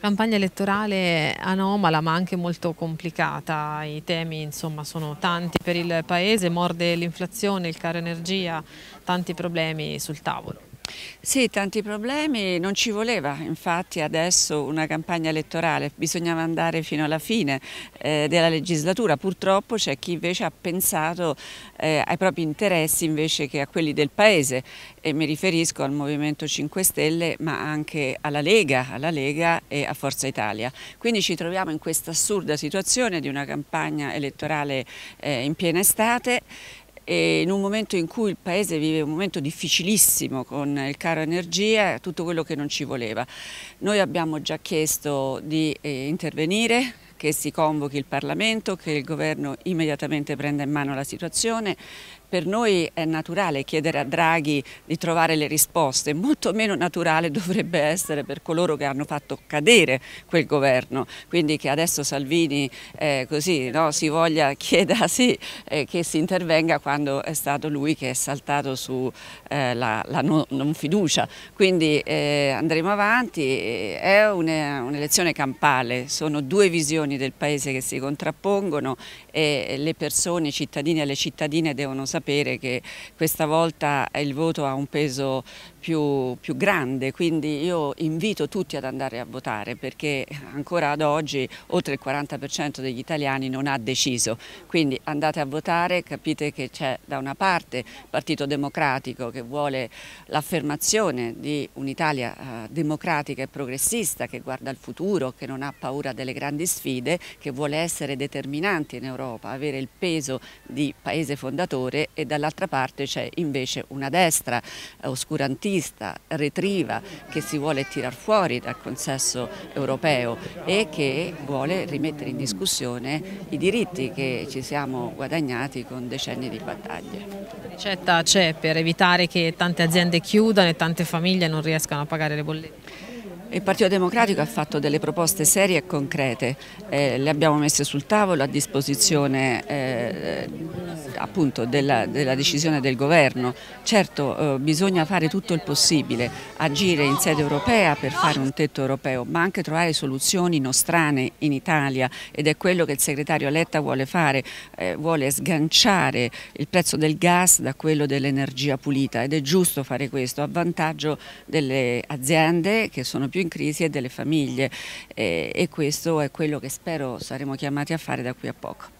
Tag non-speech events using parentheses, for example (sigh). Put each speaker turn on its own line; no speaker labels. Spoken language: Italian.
Campagna elettorale anomala ma anche molto complicata, i temi insomma, sono tanti per il Paese, morde l'inflazione, il caro energia, tanti problemi sul tavolo.
Sì, tanti problemi, non ci voleva infatti adesso una campagna elettorale, bisognava andare fino alla fine eh, della legislatura, purtroppo c'è chi invece ha pensato eh, ai propri interessi invece che a quelli del Paese e mi riferisco al Movimento 5 Stelle ma anche alla Lega, alla Lega e a Forza Italia. Quindi ci troviamo in questa assurda situazione di una campagna elettorale eh, in piena estate e in un momento in cui il Paese vive un momento difficilissimo con il caro energia, tutto quello che non ci voleva. Noi abbiamo già chiesto di eh, intervenire, che si convochi il Parlamento, che il Governo immediatamente prenda in mano la situazione, per noi è naturale chiedere a Draghi di trovare le risposte, molto meno naturale (laughs) dovrebbe essere per coloro che hanno fatto cadere quel governo, quindi che adesso Salvini eh, così, no, si voglia, (laughs) chieda sì, eh, che si intervenga quando è stato lui che è saltato sulla eh, no, non fiducia. Quindi eh, andremo avanti, è un'elezione un campale, sono due visioni del Paese che si contrappongono e le persone, i cittadini e le cittadine devono sapere sapere che questa volta il voto ha un peso più, più, grande, quindi io invito tutti ad andare a votare perché ancora ad oggi oltre il 40% degli italiani non ha deciso, quindi andate a votare, capite che c'è da una parte il Partito Democratico che vuole l'affermazione di un'Italia eh, democratica e progressista che guarda al futuro, che non ha paura delle grandi sfide, che vuole essere determinante in Europa, avere il peso di paese fondatore e dall'altra parte c'è invece una destra eh, oscurantista, retriva, che si vuole tirar fuori dal consesso europeo e che vuole rimettere in discussione i diritti che ci siamo guadagnati con decenni di battaglie.
Ricetta c'è per evitare che tante aziende chiudano e tante famiglie non riescano a pagare le bollette?
Il Partito Democratico ha fatto delle proposte serie e concrete, eh, le abbiamo messe sul tavolo a disposizione eh, appunto della, della, decisione del governo. Certo eh, bisogna fare tutto il possibile, agire in sede europea per fare un tetto europeo, ma anche trovare soluzioni nostrane in Italia ed è quello che il segretario Letta vuole fare, eh, vuole sganciare il prezzo del gas da quello dell'energia pulita ed è giusto fare questo a vantaggio delle aziende che sono più in crisi e delle famiglie eh, e questo è quello che spero saremo chiamati a fare da qui a poco.